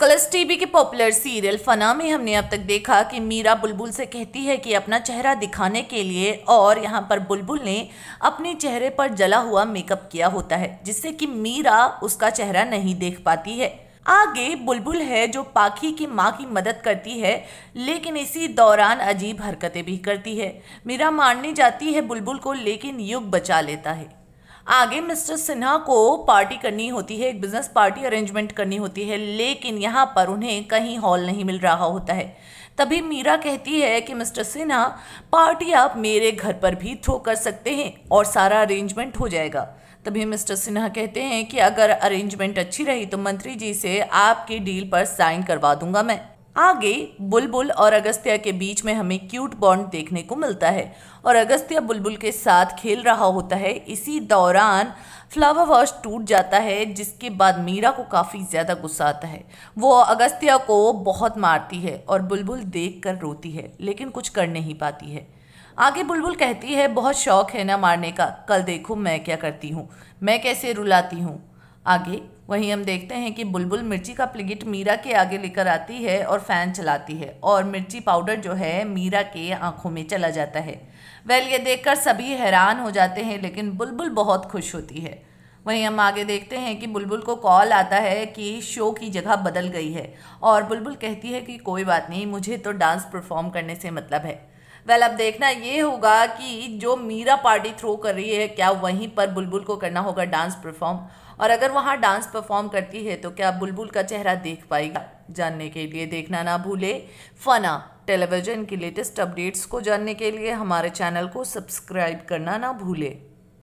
colours TV के popular serial Fanaa में हमने अब तक देखा कि मीरा बुलबुल से कहती है कि अपना चेहरा दिखाने के लिए और यहाँ पर बुलबुल ने अपने चेहरे पर जला हुआ मेकअप किया होता है जिससे कि मीरा उसका चेहरा नहीं देख पाती है आगे बुलबुल है जो पाखी की माँ की मदद करती है लेकिन इसी दौरान अजीब हरकतें भी करती है मीरा मारने जाती है बुलबुल को लेकिन युग बचा लेता है आगे मिस्टर सिन्हा को पार्टी करनी होती है एक बिजनेस पार्टी अरेंजमेंट करनी होती है लेकिन यहाँ पर उन्हें कहीं हॉल नहीं मिल रहा होता है तभी मीरा कहती है कि मिस्टर सिन्हा पार्टी आप मेरे घर पर भी थ्रो कर सकते हैं और सारा अरेंजमेंट हो जाएगा तभी मिस्टर सिन्हा कहते हैं कि अगर अरेंजमेंट अच्छी रही तो मंत्री जी से आपकी डील पर साइन करवा दूंगा मैं आगे बुलबुल बुल और अगस्त्या के बीच में हमें क्यूट बॉन्ड देखने को मिलता है और अगस्त्या बुलबुल के साथ खेल रहा होता है इसी दौरान फ्लावर वॉश टूट जाता है जिसके बाद मीरा को काफ़ी ज़्यादा गुस्सा आता है वो अगस्त्या को बहुत मारती है और बुलबुल देख कर रोती है लेकिन कुछ कर नहीं पाती है आगे बुलबुल कहती है बहुत शौक है ना मारने का कल देखो मैं क्या करती हूँ मैं कैसे रुलाती हूँ आगे वहीं हम देखते हैं कि बुलबुल मिर्ची का प्लेट मीरा के आगे लेकर आती है और फैन चलाती है और मिर्ची पाउडर जो है मीरा के आंखों में चला जाता है वेल ये देखकर सभी हैरान हो जाते हैं लेकिन बुलबुल बहुत खुश होती है वहीं हम आगे देखते हैं कि बुलबुल को कॉल आता है कि शो की जगह बदल गई है और बुलबुल कहती है कि कोई बात नहीं मुझे तो डांस परफॉर्म करने से मतलब है वेल अब देखना ये होगा कि जो मीरा पार्टी थ्रो कर रही है क्या वहीं पर बुलबुल को करना होगा डांस परफॉर्म और अगर वहाँ डांस परफॉर्म करती है तो क्या बुलबुल का चेहरा देख पाएगा जानने के लिए देखना ना भूले फना टेलीविज़न की लेटेस्ट अपडेट्स को जानने के लिए हमारे चैनल को सब्सक्राइब करना ना भूले